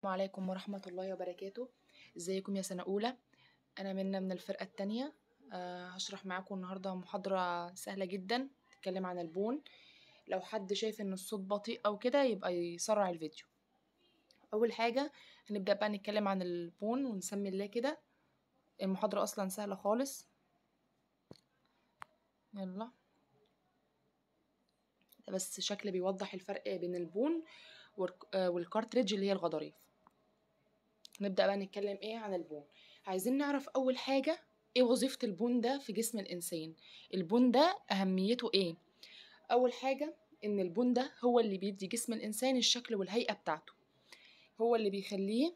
السلام عليكم ورحمة الله وبركاته ازيكم يا سنة أولى أنا منا من الفرقة التانية آه، هشرح معاكم النهاردة محاضرة سهلة جدا تتكلم عن البون لو حد شايف ان الصوت بطيء او كده يبقى يسرع الفيديو أول حاجة هنبدأ بقى نتكلم عن البون ونسمي الله كده المحاضرة أصلا سهلة خالص يلا ده بس شكل بيوضح الفرق بين البون آه، والكارتريج اللي هي الغضاريف نبدأ بقى نتكلم إيه عن البون عايزين نعرف أول حاجة إيه وظيفة البون ده في جسم الإنسان البون ده أهميته إيه أول حاجة إن البون ده هو اللي بيدي جسم الإنسان الشكل والهيئة بتاعته هو اللي بيخليه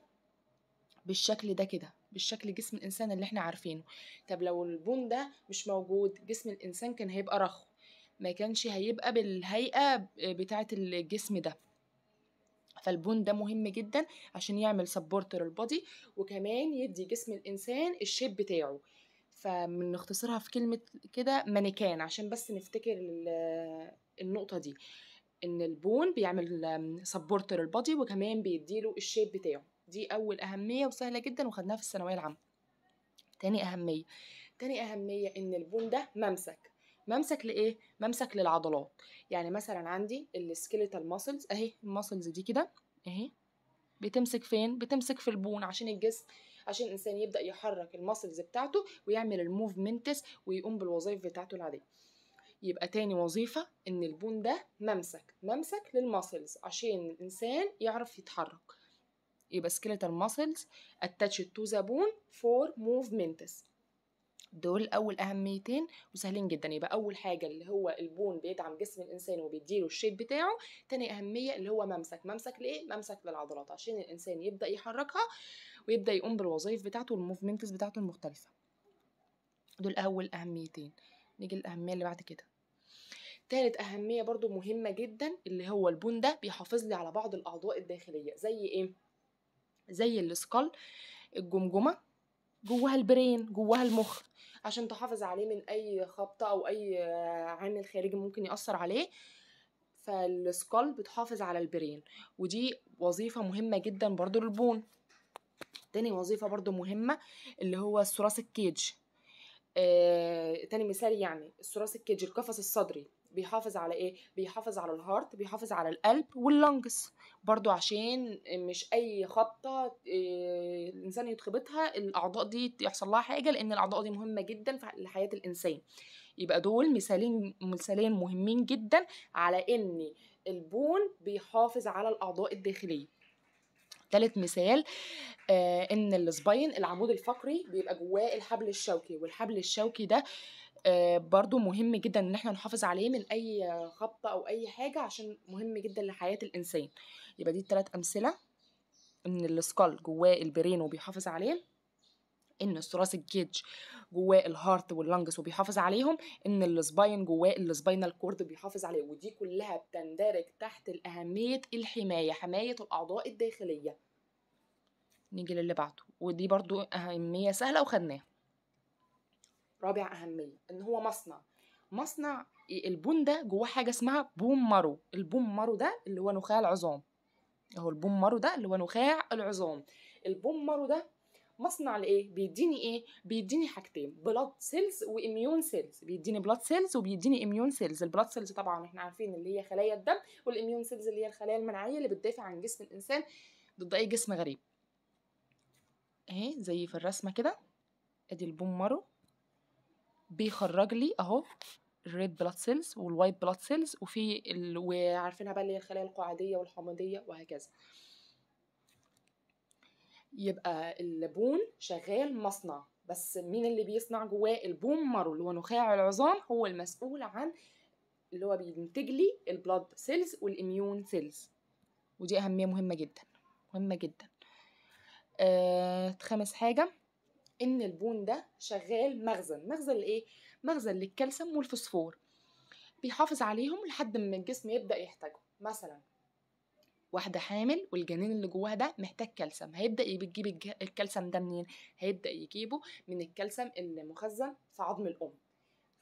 بالشكل ده كده بالشكل جسم الإنسان اللي إحنا عارفينه طب لو البون ده مش موجود جسم الإنسان كان هيبقى رخو ما كانش هيبقى بالهيئة بتاعة الجسم ده فالبون ده مهم جدا عشان يعمل سبورت للبادي وكمان يدي جسم الانسان الشيب بتاعه فمن نختصرها في كلمه كده مانيكان عشان بس نفتكر النقطه دي ان البون بيعمل سبورت للبادي وكمان بيديله الشيب بتاعه دي اول اهميه وسهله جدا وخدناها في الثانويه العامه تاني اهميه تاني اهميه ان البون ده ممسك ممسك لايه ممسك للعضلات يعني مثلا عندي السكيليتال ماسلز اهي الماسلز دي كده اهي بتمسك فين بتمسك في البون عشان الجسم عشان الانسان يبدا يحرك الماسلز بتاعته ويعمل الموفمنتس ويقوم بالوظائف بتاعته العاديه يبقى تاني وظيفة إن البون ده ممسك ممسك للماسلز عشان الإنسان يعرف يتحرك يبقى skeletal muscles attached to the bone for movements دول اول اهميتين وسهلين جدا يبقى اول حاجه اللي هو البون بيدعم جسم الانسان وبيديله الشيب بتاعه تاني اهميه اللي هو ممسك ممسك لايه ممسك للعضلات عشان الانسان يبدا يحركها ويبدا يقوم بالوظائف بتاعته والموفمنتس بتاعته المختلفه دول اول اهميتين نيجي الاهميه اللي بعد كده تالت أهمية برضو مهمة جدا اللي هو البون ده بيحافظ لي على بعض الأعضاء الداخلية زي إيه؟ زي السكال الجمجمة جواها البرين جواها المخ عشان تحافظ عليه من اي خبطه او اي آه، عامل خارجي ممكن ياثر عليه فالسكال بتحافظ على البرين ودي وظيفه مهمه جدا برضو للبون تاني وظيفه برضو مهمه اللي هو الثراس الكيج آه، تاني مثال يعني الثراس الكيج القفص الصدري بيحافظ على ايه بيحافظ على الهارت بيحافظ على القلب واللنجز برضو عشان مش اي خبطه آه، الانسان يتخبطها الاعضاء دي يحصل لها حاجه لان الاعضاء دي مهمه جدا لحياه الانسان يبقى دول مثالين مثالين مهمين جدا على ان البون بيحافظ على الاعضاء الداخليه تالت مثال آه ان السباين العمود الفقري بيبقى جواه الحبل الشوكي والحبل الشوكي ده آه، برضو مهم جدا ان احنا نحافظ عليه من اي خبطه او اي حاجه عشان مهم جدا لحياه الانسان يبقى دي الثلاث امثله ان السكال جواه البرين وبيحافظ عليه ان الثراس الجيج جواه الهارت واللنجس وبيحافظ عليهم ان السباين جواه السباينال كورد بيحافظ عليه ودي كلها بتندرج تحت اهميه الحمايه حمايه الاعضاء الداخليه نيجي للي بعده ودي برضو اهميه سهله وخدناها رابع أهمية إن هو مصنع مصنع البون ده جواه حاجة اسمها بوم مارو البوم مارو ده اللي هو نخاع العظام اهو البوم مارو ده اللي هو نخاع العظام البوم مارو ده مصنع لايه بيديني ايه بيديني حاجتين بلاد سيلز واميون سيلز بيديني بلاد سيلز وبيديني اميون سيلز البلاد سيلز طبعا احنا عارفين اللي هي خلايا الدم والاميون سيلز اللي هي الخلايا المناعيه اللي بتدافع عن جسم الانسان ضد اي جسم غريب اهي زي في الرسمه كده ادي البوم مارو بيخرج لي اهو الريد بلاد سيلز والوايت بلاد سيلز وفي ال... وعارفينها بقى اللي هي الخلايا القعديه والحمضيه وهكذا يبقى البون شغال مصنع بس مين اللي بيصنع جواه البون مارو اللي هو نخاع العظام هو المسؤول عن اللي هو بينتج لي البلاد سيلز والاميون سيلز ودي اهميه مهمه جدا مهمه جدا آه خامس حاجه ان البون ده شغال مخزن مخزن لايه مخزن للكالسيوم والفوسفور بيحافظ عليهم لحد ما الجسم يبدا يحتاجهم مثلا واحده حامل والجنين اللي جواها ده محتاج كالسيوم هيبدا يجيب الكالسيوم ده منين هيبدا يجيبه من الكالسيوم اللي مخزن في عظم الام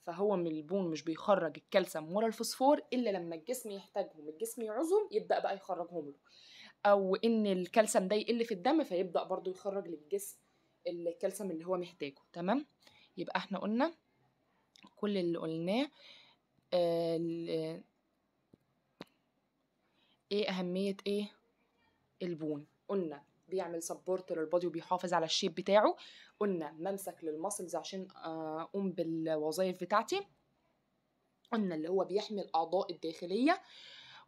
فهو من البون مش بيخرج الكالسيوم ولا الفوسفور الا لما الجسم يحتاجهم الجسم يعوزهم يبدا بقى يخرجهم له او ان الكالسيوم ده يقل في الدم فيبدا برضو يخرج للجسم الكالسيوم اللي هو محتاجه تمام يبقى احنا قلنا كل اللي قلناه آه، آه، ايه اهميه ايه البون قلنا بيعمل سبورت للبادي وبيحافظ على الشيب بتاعه قلنا ممسك للمسلز عشان آه، اقوم بالوظائف بتاعتي قلنا اللي هو بيحمي الاعضاء الداخليه آه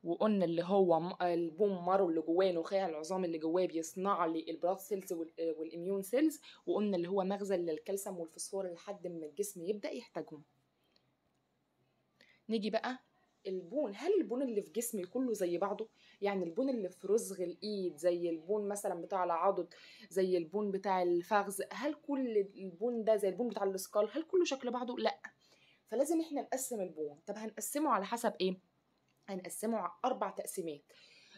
وقلنا اللي هو البوم مارو اللي جواه نخاع العظام اللي جواه بيصنع لي البلاد سيلز والاميون سيلز وقلنا اللي هو مخزن للكالسيوم والفوسفور لحد ما الجسم يبدا يحتاجهم نيجي بقى البون هل البون اللي في جسمي كله زي بعضه يعني البون اللي في رزغ الايد زي البون مثلا بتاع العضد زي البون بتاع الفخذ هل كل البون ده زي البون بتاع السكال هل كله شكل بعضه لا فلازم احنا نقسم البون طب هنقسمه على حسب ايه هنقسمه أربع تقسيمات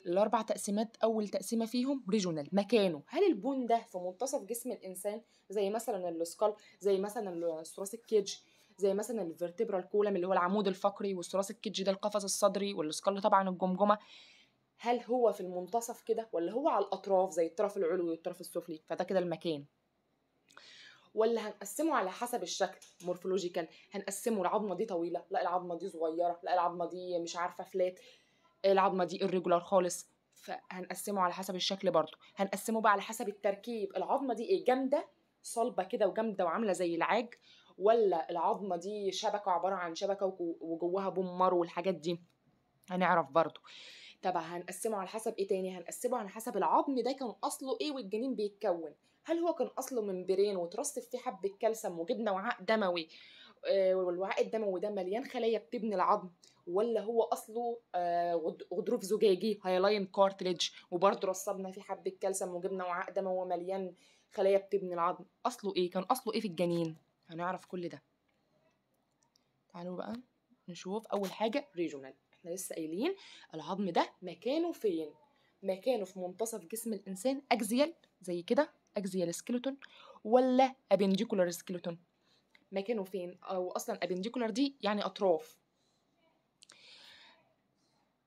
الأربع تقسيمات أول تقسيمة فيهم ريجونال مكانه هل البون ده في منتصف جسم الإنسان زي مثلا السكال زي مثلا الثراسيك كيدج زي مثلا الفرتبرال كولم اللي هو العمود الفقري والثراسيك كيدج ده القفص الصدري والسكال طبعا الجمجمه هل هو في المنتصف كده ولا هو على الاطراف زي الطرف العلوي والطرف السفلي فده كده المكان ولا هنقسمه على حسب الشكل مورفولوجيكال هنقسمه العظمه دي طويله لا العظمه دي صغيره لا العظمه دي مش عارفه فلات العظمه دي irregular خالص فهنقسمه على حسب الشكل برضو هنقسمه بقى على حسب التركيب العظمه دي ايه جامده صلبه كده وجامده وعامله زي العاج ولا العظمه دي شبكه عباره عن شبكه وجواها بومر والحاجات دي هنعرف برضو طب هنقسمه على حسب ايه تاني هنقسمه على حسب العظم ده كان اصله ايه والجنين بيتكون هل هو كان اصله من برين وترصف فيه حبه كالسيوم وجبنا وعاء دموي آه، والوعاء الدموي ده مليان خلايا بتبني العظم ولا هو اصله آه، غضروف زجاجي هايلاين كارتريج وبرده رصبنا فيه حبه كالسيوم وجبنا وعاء دموي مليان خلايا بتبني العظم اصله ايه كان اصله ايه في الجنين هنعرف كل ده تعالوا بقى نشوف اول حاجه ريجونال احنا لسه قايلين العظم ده مكانه فين مكانه في منتصف جسم الانسان اجزيل زي كده اكزيال سكيلتون ولا ابنديكولار سكيلتون مكانه فين او اصلا ابنديكولار دي يعني اطراف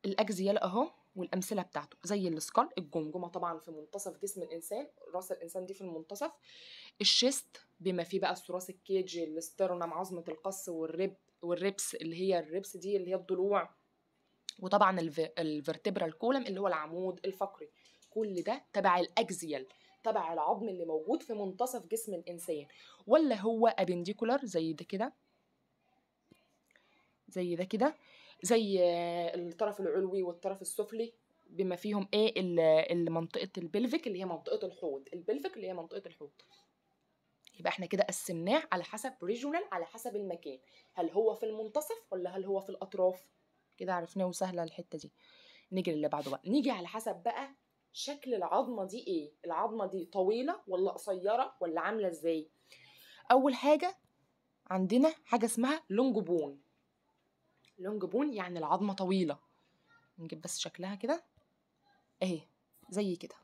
الاكزيال اهو والامثله بتاعته زي السكال الجمجمه طبعا في منتصف جسم الانسان راس الانسان دي في المنتصف الشيست بما فيه بقى الثراس الكيجي الاسترنم عظمه القص والرب والربس اللي هي الربس دي اللي هي الضلوع وطبعا الفيرتبرال كولم اللي هو العمود الفقري كل ده تبع الاكزيال تبع العظم اللي موجود في منتصف جسم الانسان ولا هو ابنديكولار زي ده كده زي ده كده زي آه، الطرف العلوي والطرف السفلي بما فيهم ايه المنطقه البلفيك اللي هي منطقه الحوض البلفيك اللي هي منطقه الحوض يبقى احنا كده قسمناه على حسب ريجونال على حسب المكان هل هو في المنتصف ولا هل هو في الاطراف كده عرفناه وسهله الحته دي نيجي للي بعده بقى نيجي على حسب بقى شكل العظمه دي ايه العظمه دي طويله ولا قصيره ولا عامله ازاي اول حاجه عندنا حاجه اسمها لونج بون لونج بون يعني العظمه طويله نجيب بس شكلها كده اهي زي كده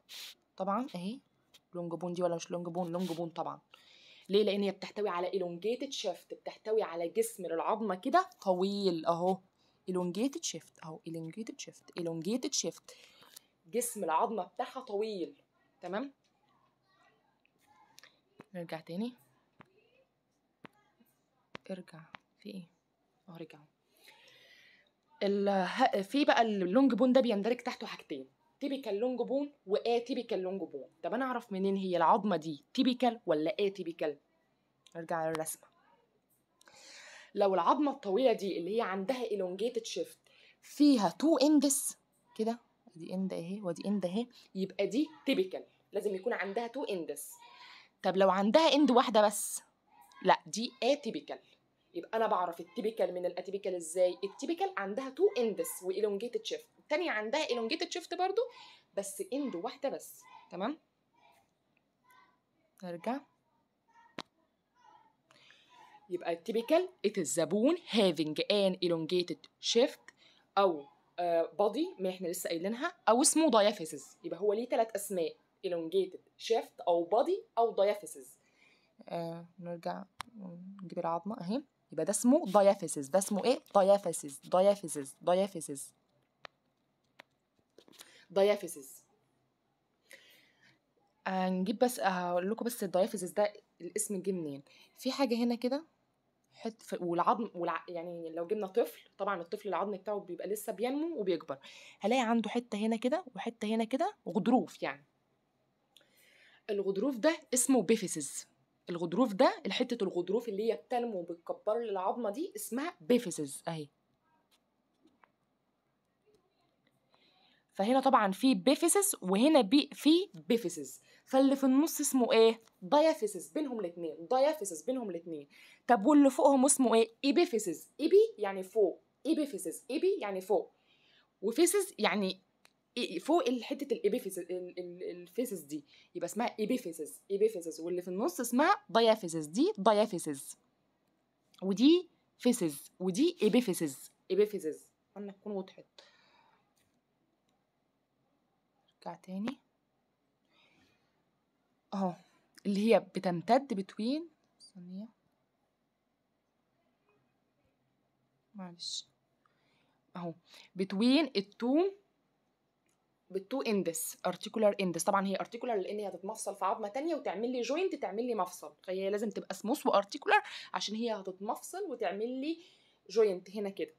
طبعا اهي لونج بون دي ولا مش لونج بون لونج بون طبعا ليه لان هي بتحتوي على elongated شيفت بتحتوي على جسم للعظمه كده طويل اهو elongated شيفت اهو elongated شيفت elongated شيفت الجسم العظمه بتاعها طويل تمام نرجع تاني ارجع في ايه اه رجع في بقى اللونج بون ده بيندرج تحته حاجتين تيبيكال لونج بون واتيبيكال لونج بون طب انا اعرف منين هي العظمه دي تيبيكال ولا اتيبيكال ارجع للرسمه لو العظمه الطويله دي اللي هي عندها elongated شيفت فيها تو اندس كده دي اند اهي ودي اند اهي يبقى دي تيبيكال لازم يكون عندها تو اندس طب لو عندها اند واحده بس لا دي اتيبيكال يبقى انا بعرف التيبيكال من الاتيبيكال ازاي التيبيكال عندها تو اندس والونجيتد شيفت الثانيه عندها الونجيتد شيفت برضو بس اند واحده بس تمام نرجع يبقى التيبيكال it is the bone having an elongated shift أو بادي آه، ما احنا لسه قايلينها او اسمه ضيافيسز يبقى هو ليه ثلاث اسماء elongated shift او بادي او دايافيسز آه نرجع نجيب العظمه اهي يبقى ده اسمه دايافيسز ده اسمه ايه دايافيسز دايافيسز دايافيسز دايافيسز هنجيب بس هقول لكم بس الدايافيسز ده الاسم جه منين في حاجه هنا كده حت والعظم والع... يعني لو جبنا طفل طبعا الطفل العظم بتاعه بيبقى لسه بينمو وبيكبر هلاقي عنده حته هنا كده وحته هنا كده غضروف يعني الغضروف ده اسمه بيفيسز الغضروف ده الحته الغضروف اللي هي بتنمو وبتكبر للعظمه دي اسمها بيفيسز اهي فهنا طبعا في بيفيسس وهنا بي في بيفيسس فاللي في النص اسمه ايه دايافيسس بينهم الاثنين دايافيسس بينهم الاثنين طب واللي فوقهم اسمه ايه ايبيفيسس ايبي يعني فوق ايبيفيسس ايبي يعني فوق وفيسس يعني فوق حته الايبيفيسس الفيسس دي يبقى اسمها ايبيفيسس ايبيفيسس واللي في النص اسمها دايافيسس دي دايافيسس ودي فيسز ودي ايبيفيسز ايبيفيسز اتمنى تكون وضحت تاني اهو اللي هي بتمتد بتوين ثانية معلش اهو بتوين التو بالتو اندس ارتيكولار اندس طبعا هي ارتيكولار لان هي هتتمفصل في عظمه ثانيه وتعمل لي جوينت تعمل لي مفصل فهي لازم تبقى سموث وارتيكولار عشان هي هتتمفصل وتعمل لي جوينت هنا كده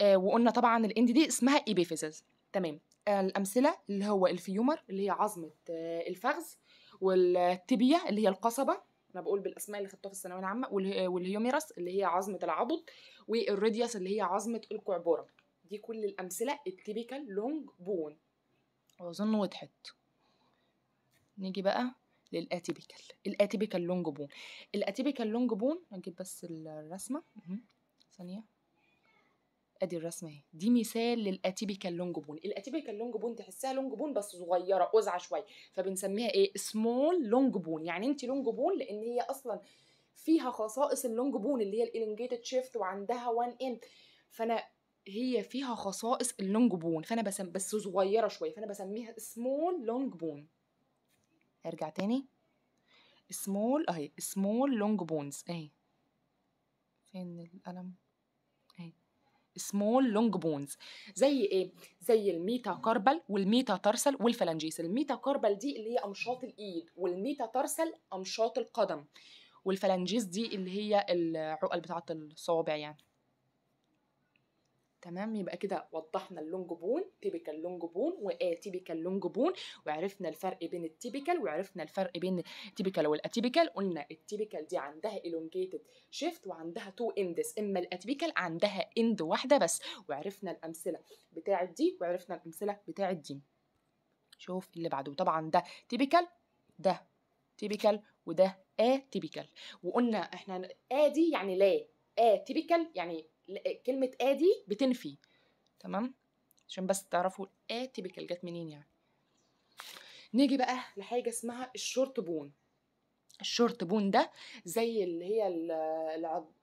آه وقلنا طبعا الاند دي اسمها ايبيفيزز تمام الأمثلة اللي هو الفيومر اللي هي عظمة آه، الفخذ والتيبيا اللي هي القصبة انا بقول بالاسماء اللي خدتها في الثانويه العامه والهيوميرس اللي هي عظمه العضد والريدياس اللي هي عظمه الكعبوره دي كل الامثله التيبيكال لونج بون واظن وضحت نيجي بقى للاتيبيكال الاتيبيكال لونج بون الاتيبيكال لونج بون هنجيب بس الرسمه ثانيه ادي الرسمه اهي دي مثال للاتيبيكال لونج بون الاتيبيكال لونج بون تحسها لونج بون بس صغيره قزعه شويه فبنسميها ايه سمول لونج بون يعني انت لونج بون لان هي اصلا فيها خصائص اللونج بون اللي هي الالونجيتد شيفت وعندها 1 ان فانا هي فيها خصائص اللونج بون فانا بسم بس صغيره شويه فانا بسميها سمول لونج بون ارجع تاني سمول اهي سمول لونج بونز اهي فين القلم سمول لونج بونز زي ايه زي الميتا كاربل والميتا ترسل والفلانجيس الميتا كاربل دي اللي هي امشاط الايد والميتا ترسل امشاط القدم والفلانجيس دي اللي هي العقل بتاعه الصوابع يعني تمام يبقى كده وضحنا اللونج بون تيبيكال لونج بون واتيبيكال لونج بون وعرفنا الفرق بين التيبيكال وعرفنا الفرق بين التيبيكال والاتيبيكال قلنا التيبيكال دي عندها الونجيتد شيفت وعندها تو اندس اما الاتيبيكال عندها اند واحده بس وعرفنا الامثله بتاعه دي وعرفنا الامثله بتاعه دي شوف اللي بعده طبعا ده تيبيكال ده تيبيكال وده اتيبيكال وقلنا احنا ادي يعني لا اتيبيكال يعني كلمه آدي بتنفي تمام عشان بس تعرفوا ا جت منين يعني نيجي بقى لحاجه اسمها الشورت بون الشورت بون ده زي اللي هي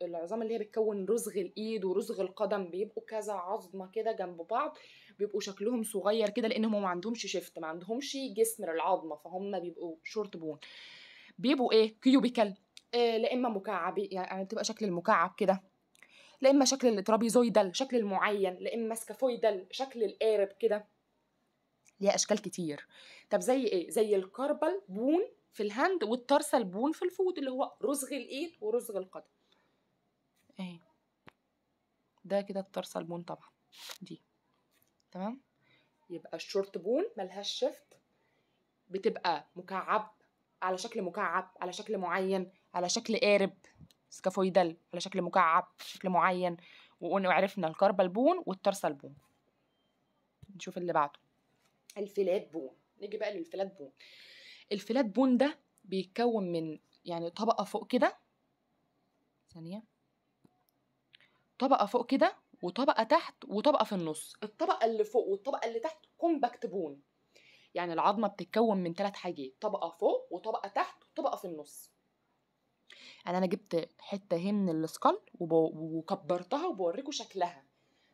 العظام اللي هي بتكون رزغ الايد ورزغ القدم بيبقوا كذا عظمه كده جنب بعض بيبقوا شكلهم صغير كده لان هم ما عندهمش شفت ما عندهمش جسم للعظمه فهم بيبقوا شورت بون بيبقوا ايه كيوبيكال آه، لا اما مكعب يعني بتبقى شكل المكعب كده لا اما شكل الترابيزويدال شكل المعين لا اما سكافويدال شكل القارب كده ليها اشكال كتير طب زي ايه زي الكربل بون في الهاند والترسل بون في الفود اللي هو رزغ الايد ورزغ القدم اهي ده كده الترسل بون طبعا دي تمام يبقى الشورت بون ملهاش شفت بتبقى مكعب على شكل مكعب على شكل معين على شكل قارب سكافويدال على شكل مكعب شكل معين وعرفنا الكربالبون والترسلبون نشوف اللي بعده الفلات بون نيجي بقى للفلات بون الفلات بون ده بيتكون من يعني طبقه فوق كده ثانيه طبقه فوق كده وطبقه تحت وطبقه في النص الطبقه اللي فوق والطبقه اللي تحت كومباكت بون يعني العظمه بتتكون من ثلاث حاجات طبقه فوق وطبقه تحت وطبقه في النص يعني انا جبت حته هي من السكال وكبرتها وبوريكم شكلها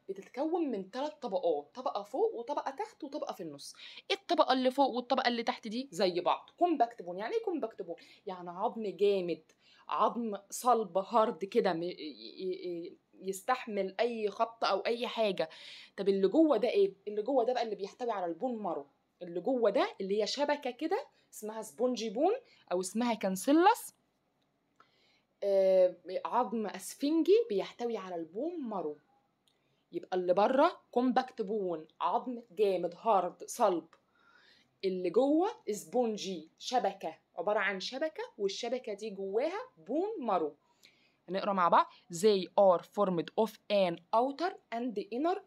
بتتكون من ثلاث طبقات طبقه فوق وطبقه تحت وطبقه في النص الطبقه اللي فوق والطبقه اللي تحت دي زي بعض كومباكت بون يعني ايه كومباكت بون يعني عظم جامد عظم صلب هارد كده يستحمل اي خبط او اي حاجه طب اللي جوه ده ايه اللي جوه ده بقى اللي بيحتوي على البون مارو اللي جوه ده اللي هي شبكه كده اسمها سبونجي بون او اسمها كانسيلاس آه، عظم اسفنجي بيحتوي على البون مارو يبقى اللي بره كومباكت بون عظم جامد هارد صلب اللي جوه اسبونجي شبكه عباره عن شبكه والشبكه دي جواها بون مارو نقرا مع بعض they are formed of an outer and inner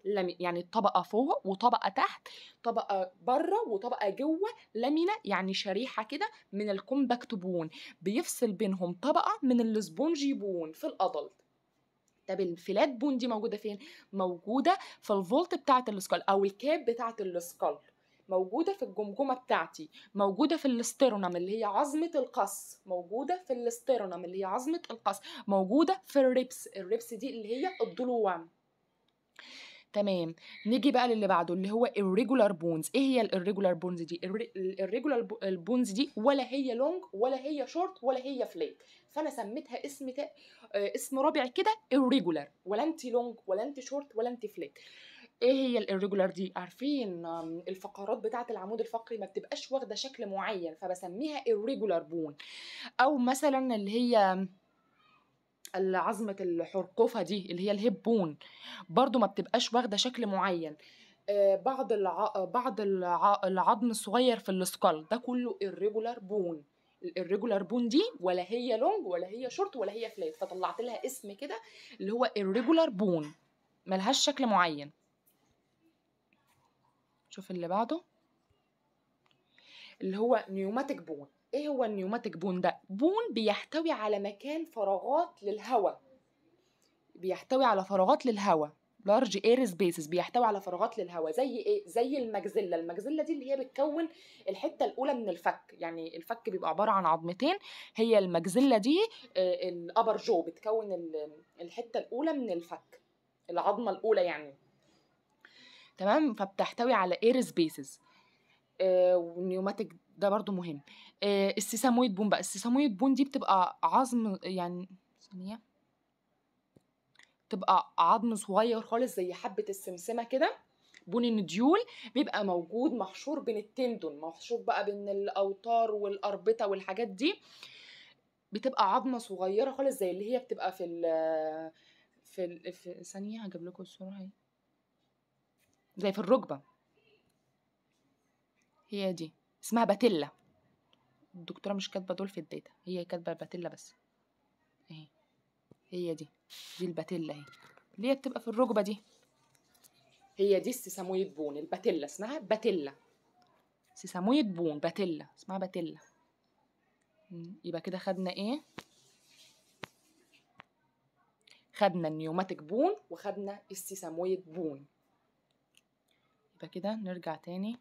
يعني طبقة فوق وطبقة تحت طبقة بره وطبقة جوه لامينا يعني شريحة كده من الكومباكت بون بيفصل بينهم طبقة من السبونجي بون في الأدلت طب الفلات بون دي موجودة فين؟ موجودة في الفولت بتاعة السكال أو الكاب بتاعة السكال موجوده في الجمجمه بتاعتي موجوده في الاسترونم اللي هي عظمه القص موجوده في الاسترونم اللي هي عظمه القص موجوده في الريبس الريبس دي اللي هي الضلوع تمام نيجي بقى للي بعده اللي هو الريجولار بونز ايه هي الريجولار بونز دي الريجولار البونز دي ولا هي لونج ولا هي شورت ولا هي فليت فانا سميتها اسم تق... آه، اسم رابع كده الريجولار ولا انت لونج ولا انت شورت ولا انت فليت ايه هي الريجولار دي عارفين الفقرات بتاعه العمود الفقري ما بتبقاش واخده شكل معين فبسميها الريجولار بون او مثلا اللي هي عظمه الحرقوفه دي اللي هي الهيب بون برضو ما بتبقاش واخده شكل معين آه، بعض الع... بعض الع... العظم الصغير في السكال ده كله الريجولار بون الريجولار بون دي ولا هي لونج ولا هي شورت ولا هي فلات فطلعت لها اسم كده اللي هو الريجولار بون ملهاش شكل معين شوف اللي بعده اللي هو نيوماتيك بون ايه هو النيوماتيك بون ده بون بيحتوي على مكان فراغات للهواء بيحتوي على فراغات للهواء لارج اير سبيسز بيحتوي على فراغات للهواء زي ايه زي المجزله المجزله دي اللي هي بتكون الحته الاولى من الفك يعني الفك بيبقى عباره عن عظمتين هي المجزله دي آه، الابر جو بتكون الحته الاولى من الفك العظمه الاولى يعني تمام فبتحتوي على اير آه، سبيسز والنيوماتيك ده برضو مهم آه السيسامويد بون بقى السيسامويد بون دي بتبقى عظم يعني ثانيه تبقى عظم صغير خالص زي حبه السمسمه كده بون النديول بيبقى موجود محشور بين التندون محشور بقى بين الاوتار والاربطه والحاجات دي بتبقى عظمه صغيره خالص زي اللي هي بتبقى في ال في ال في ثانيه هجيب لكم الصوره اهي زي في الركبة هي دي اسمها باتيلا الدكتورة مش كاتبة دول في الداتا هي كاتبة باتيلا بس اهي هي دي دي الباتيلا اهي اللي هي بتبقى في الركبة دي هي دي السيسامويد بون الباتيلا اسمها باتيلا سيسامويد بون باتيلا اسمها باتيلا يبقى كده خدنا ايه خدنا النيوماتيك بون وخدنا السيسامويد بون يبقى كده نرجع تاني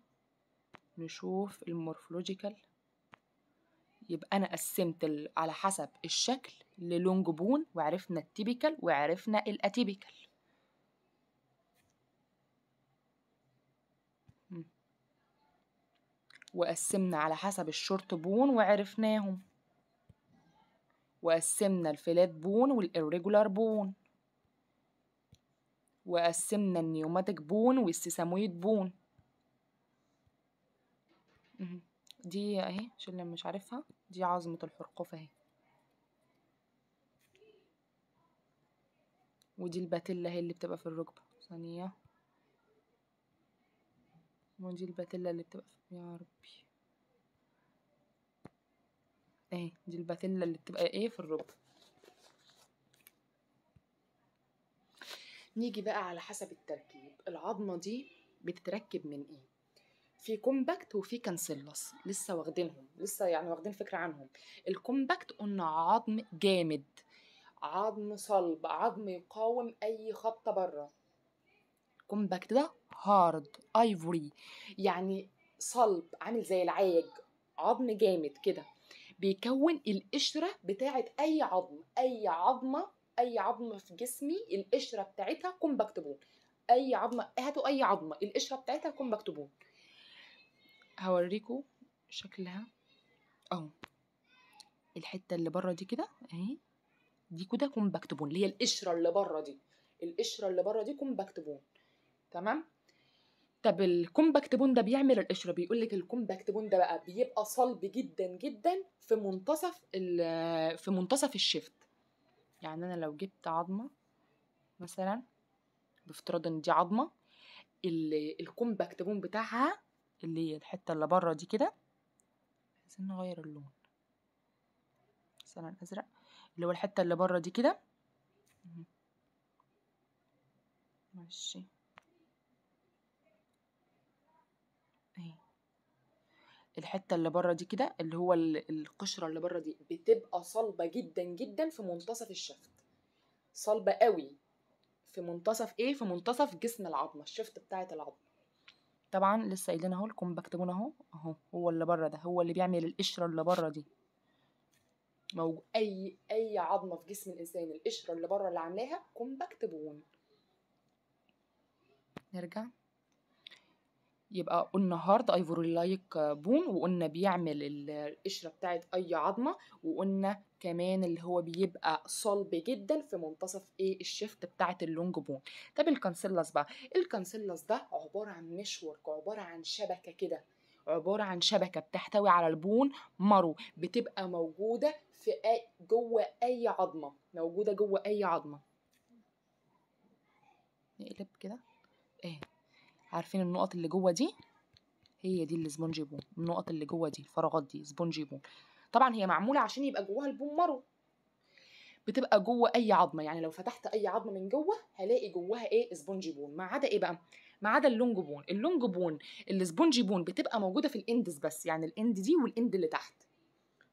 نشوف المورفولوجيكال يبقى أنا قسمت على حسب الشكل للونج بون وعرفنا التيبيكال وعرفنا الأتيبيكال وقسمنا على حسب الشورت بون وعرفناهم وقسمنا الفلات بون والإريجولار بون وقسمنا النيوماتيك بون والسيسامويد بون دي اهي عشان اللي مش عارفها دي عظمة الحرقوفة اهي ودي الباتيلا اهي اللي بتبقى في الركبة ثانية ودي الباتيلا اللي بتبقى في يا ربي اهي دي الباتيلا اللي بتبقى ايه في الركبة نيجي بقى على حسب التركيب العظمه دي بتتركب من ايه في كومباكت وفي كانسيلوس لسه واخدينهم لسه يعني واخدين فكره عنهم الكومباكت قلنا عظم جامد عظم صلب عظم يقاوم اي خبطه بره الكومباكت ده هارد ايفوري يعني صلب عامل زي العاج عظم جامد كده بيكون القشره بتاعه اي عظم اي عظمه اي عظمه في جسمي القشره بتاعتها كومباكتبون اي عظمه هاتوا اي عظمه القشره بتاعتها كومباكتبون هوريكم شكلها اهو الحته اللي بره دي كده اهي دي كده كومباكتبون اللي هي القشره اللي بره دي القشره اللي بره دي كومباكتبون تمام طب الكومباكت بون ده بيعمل القشره بيقول لك الكومباكت بون ده بقى بيبقى صلب جدا جدا في منتصف في منتصف الشفت يعني أنا لو جبت عظمة مثلا بافتراض إن دي عظمة الكومباكت بون بتاعها اللي هي الحتة اللي بره دي كده عايزين نغير اللون مثلا أزرق اللي هو الحتة اللي بره دي كده ماشي الحته اللي بره دي كده اللي هو القشره اللي بره دي بتبقى صلبه جدا جدا في منتصف الشفت صلبه قوي في منتصف ايه في منتصف جسم العظمه الشفت بتاعه العظمه طبعا لسه قايلين اهو لكم بكتبون اهو اهو هو اللي بره ده هو اللي بيعمل القشره اللي بره دي مو اي اي عظمه في جسم الانسان القشره اللي بره اللي عاملاها كومباكت بون نرجع يبقى قلنا هارد ايفوريلايك بون وقلنا بيعمل القشره بتاعت اي عظمه وقلنا كمان اللي هو بيبقى صلب جدا في منتصف ايه الشفت بتاعت اللونج بون طب الكانسيلاس بقى الكانسيلاس ده عباره عن مشورك عباره عن شبكه كده عباره عن شبكه بتحتوي على البون مرو بتبقى موجوده في أي جوه اي عظمه موجوده جوه اي عظمه نقلب كده ايه عارفين النقط اللي جوه دي هي دي الاسبونج بون النقط اللي جوه دي الفراغات دي سبونج بون طبعا هي معموله عشان يبقى جواها البون مارو بتبقى جوه اي عظمه يعني لو فتحت اي عظمه من جوه هلاقي جواها ايه سبونج بون ما عدا ايه بقى ما عدا اللونج بون اللونج بون الاسبونج بون بتبقى موجوده في الاندز بس يعني الاند دي والاند اللي تحت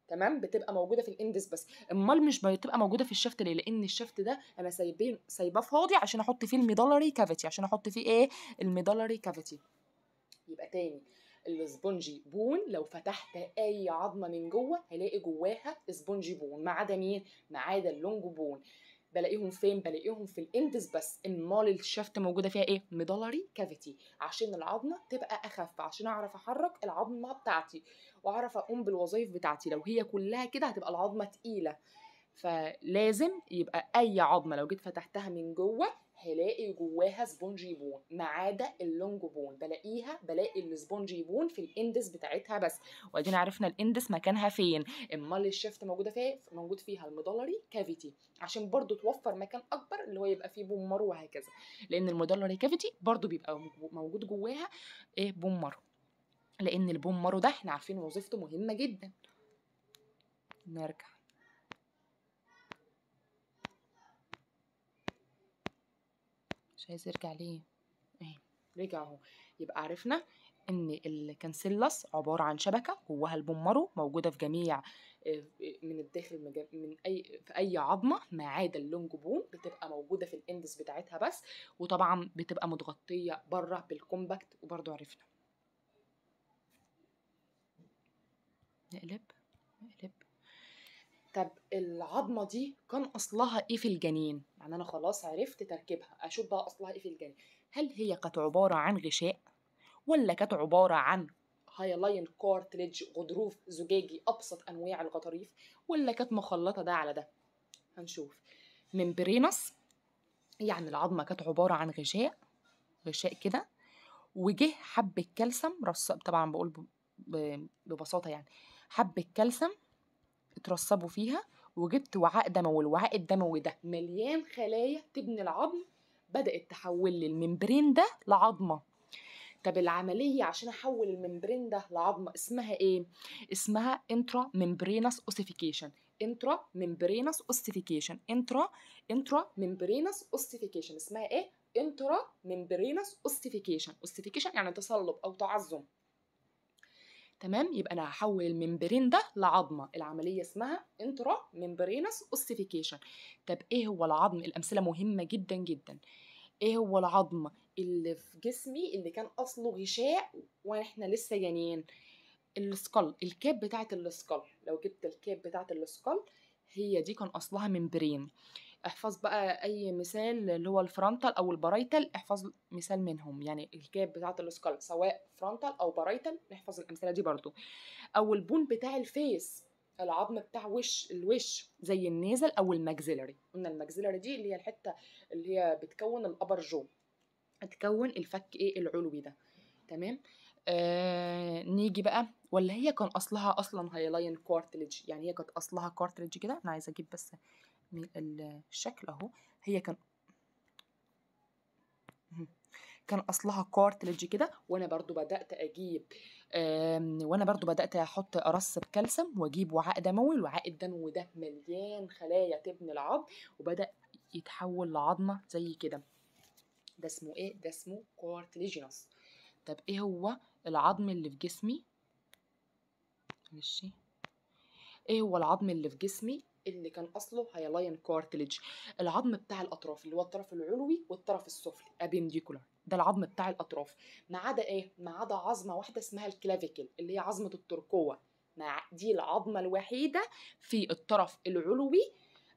تمام بتبقى موجوده في الاندس بس امال مش بتبقى موجوده في الشفت ليه لان الشفت ده انا سايبين سايباه فاضي عشان احط فيه الميدلري كافيتي عشان احط فيه ايه الميدلري كافيتي يبقى تاني الاسبونجي بون لو فتحت اي عظمه من جوه هلاقي جواها اسبونجي بون ما عدا مين ما عدا اللونج بون بلاقيهم فين بلاقيهم في الاندس بس المال الشفت موجوده فيها ايه مدلري كافيتي عشان العظمه تبقى اخف عشان اعرف احرك العظمه بتاعتي واعرف اقوم بالوظائف بتاعتي لو هي كلها كده هتبقى العظمه تقيله فلازم يبقى اي عظمه لو جيت فتحتها من جوه هلاقي جواها سبونجي بون ما عدا اللونج بون بلاقيها بلاقي السبونجي بون في الاندس بتاعتها بس وادينا عرفنا الاندس مكانها فين امال الشفت موجوده فيها موجود فيها المدولري كافيتي عشان برضو توفر مكان اكبر اللي هو يبقى فيه بومار وهكذا لان المدولري كافيتي برضو بيبقى موجود جواها ايه بومار لان البومارو ده احنا عارفين وظيفته مهمه جدا نرجع مش عايز يرجع ليه اهي رجع اهو يبقى عرفنا ان الكنسلس عباره عن شبكه جواها البومرو موجوده في جميع آه، من الداخل من اي في اي عظمه ما عدا اللونج بوم بتبقى موجوده في الاندس بتاعتها بس وطبعا بتبقى متغطيه بره بالكومباكت وبرده عرفنا نقلب نقلب طب العظمه دي كان اصلها ايه في الجنين يعني انا خلاص عرفت تركيبها اشوف بقى اصلها ايه في الجنين هل هي كانت عباره عن غشاء ولا كانت عباره عن هايلاين كارتليج غضروف زجاجي ابسط انواع الغطاريف ولا كانت مخلطه ده على ده هنشوف ممبرينس يعني العظمه كانت عباره عن غشاء غشاء كده وجه حبه كالسيوم طبعا بقول ببساطه يعني حبه كالسيوم اترسبوا فيها وجبت وعاء دموي الوعاء الدموي ده مليان خلايا تبني العظم بدات تحول لي الممبرين ده لعظمه طب العملية عشان أحول الممبرين ده لعظمة اسمها إيه؟ اسمها انترا ممبرينس اوسيفيكيشن انترا ممبرينس اوسيفيكيشن انترا انترا ممبرينس اوسيفيكيشن اسمها إيه؟ انترا ممبرينس اوسيفيكيشن اوسيفيكيشن يعني تصلب أو تعظم تمام يبقى انا هحول الممبرين ده لعظمه العمليه اسمها انترا ممبرينس اوسيفيكيشن طب ايه هو العظم الامثله مهمه جدا جدا ايه هو العظم اللي في جسمي اللي كان اصله غشاء واحنا لسه جنين السكال الكاب بتاعه السكال لو جبت الكاب بتاعه السكال هي دي كان اصلها ممبرين احفظ بقى اي مثال اللي هو الفرونتال او البرايتال احفظ مثال منهم يعني الكاب بتاعه السكال سواء فرونتال او برايتال نحفظ الامثله دي برضو او البون بتاع الفيس العظم بتاع وش الوش زي النيزل او الماكسيلري قلنا الماكسيلري دي اللي هي الحته اللي هي بتكون الابر جو تكون الفك ايه العلوي ده تمام آه نيجي بقى ولا هي كان اصلها اصلا هايلاين كارتليج يعني هي كانت اصلها كارتليج كده انا عايزه اجيب بس الشكل اهو هي كان كان اصلها كارتلج كده وانا برضو بدات اجيب وانا برضو بدات احط ارص بكالسيوم واجيب وعاء دموي الوعاء الدموي ده مليان خلايا تبني العظم وبدا يتحول لعظمه زي كده ده اسمه ايه ده اسمه كارتليجينس طب ايه هو العظم اللي في جسمي ماشي ايه هو العظم اللي في جسمي اللي كان اصله هيلاين كارتلج العظم بتاع الاطراف اللي هو الطرف العلوي والطرف السفلي ابنديكولار ده العظم بتاع الاطراف ما عدا ايه ما عدا عظمه واحده اسمها الكلافيكل اللي هي عظمه الترقوه مع دي العظمه الوحيده في الطرف العلوي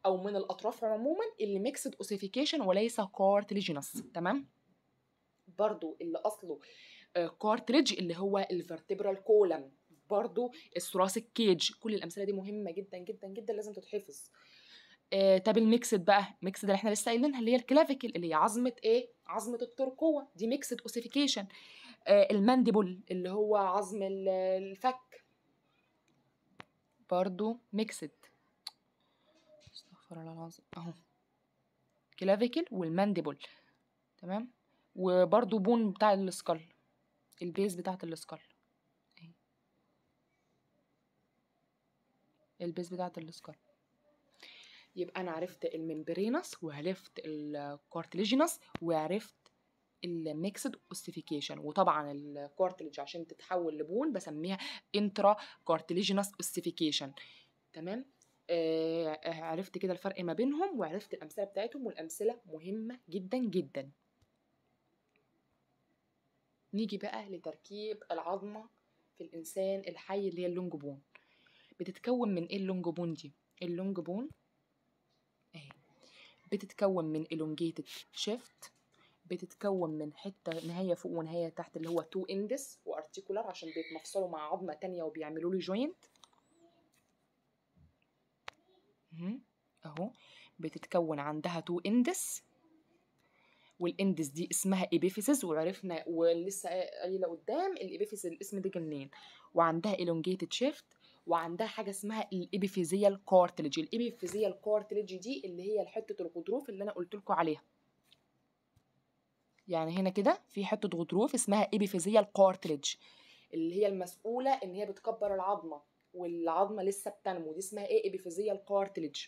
او من الاطراف عموما اللي ميكسد اوسيفيكيشن وليس كارتليجينس تمام برضو اللي اصله كارتليج آه، اللي هو الفرتبرال كولم برضو الثراث الكيج كل الامثله دي مهمه جدا جدا جدا لازم تتحفظ آه طب الميكسد بقى الميكسد اللي احنا لسه قايلينها اللي هي الكلافيكل اللي هي عظمه ايه عظمه الترقوه دي ميكسد اوسيفيكيشن آه المانديبول اللي هو عظم الفك برضو ميكسد استغفر الله العظيم اهو كلافيكل والمانديبول تمام وبرضو بون بتاع السكال البيز بتاعت السكال البيز بتاعت السكار يبقى انا عرفت الممبرينس وعرفت الكارتليجينس وعرفت الميكسد اوستيفيكيشن وطبعا الكارتليج عشان تتحول لبون بسميها انترا كارتليجينس اوستيفيكيشن تمام آه عرفت كده الفرق ما بينهم وعرفت الامثله بتاعتهم والامثله مهمه جدا جدا نيجي بقى لتركيب العظمه في الانسان الحي اللي هي اللونج بون بتتكون من ايه اللونج بون دي اللونج بون اهي بتتكون من elongated شيفت بتتكون من حته نهايه فوق ونهايه تحت اللي هو تو اندس وارتيكولار عشان بيتمفصلوا مع عظمه تانية وبيعملوا له جوينت اهو بتتكون عندها تو اندس والاندس دي اسمها ايبيفيسز وعرفنا ولسه قايله قدام الايبيفيس الاسم ده جنين وعندها الونجيتد شيفت وعندها حاجه اسمها الابيفيزيال كارتلج الابيفيزيال كارتلج دي اللي هي حته الغضروف اللي انا قلت لكم عليها يعني هنا كده في حته غضروف اسمها ابيفيزيال كارتلج اللي هي المسؤوله ان هي بتكبر العظمه والعظمه لسه بتنمو دي اسمها ايه ابيفيزيال كارتلج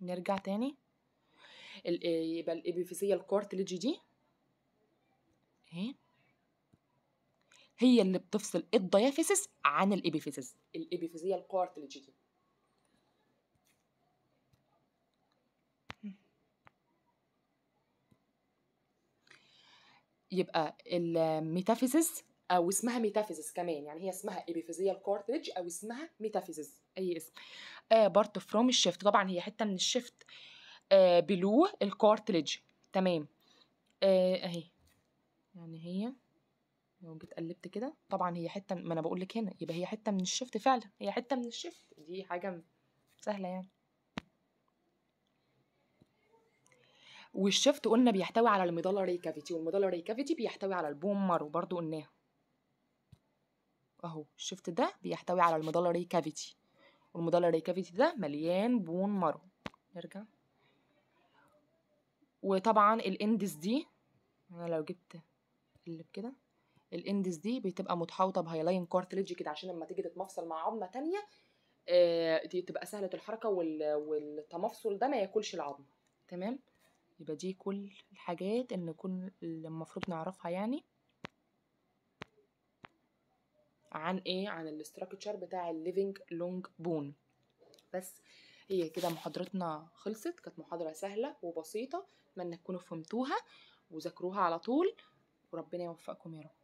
نرجع تاني يبقى الابيفيزيال كارتلج دي اهي هي اللي بتفصل الديافيسس عن الابيفيسس الابيفيزيال الكارتلج دي يبقى الميتافيزيس او اسمها ميتافيزيس كمان يعني هي اسمها ابيفيزيال كارتريج او اسمها ميتافيزيس اي اسم آه بارت فروم الشيفت طبعا هي حته من الشيفت آه بلو الكارتريج تمام آه اهي يعني هي لو جيت قلبت كده طبعا هي حته ما انا بقول لك هنا يبقى هي حته من الشفت فعلا هي حته من الشفت دي حاجه سهله يعني والشفت قلنا بيحتوي على الميدالاري كافيتي والميدالاري كافيتي بيحتوي على البومر وبرضه قلناها اهو الشفت ده بيحتوي على الميدالاري كافيتي والميدالاري كافيتي ده مليان بون مارو نرجع وطبعا الاندس دي انا لو جبت اقلب كده الاندس دي بتبقى متحوطه بهايلاين كارتليج كده عشان لما تيجي تتمفصل مع عظمه تانية آه، دي تبقى سهله الحركه والتمفصل ده ما ياكلش العظمه تمام يبقى دي كل الحاجات ان كل المفروض نعرفها يعني عن ايه عن الاستراكشر بتاع الليفنج لونج بون بس هي كده محاضرتنا خلصت كانت محاضرة سهلة وبسيطة اتمنى تكونوا فهمتوها وذاكروها على طول وربنا يوفقكم يا رب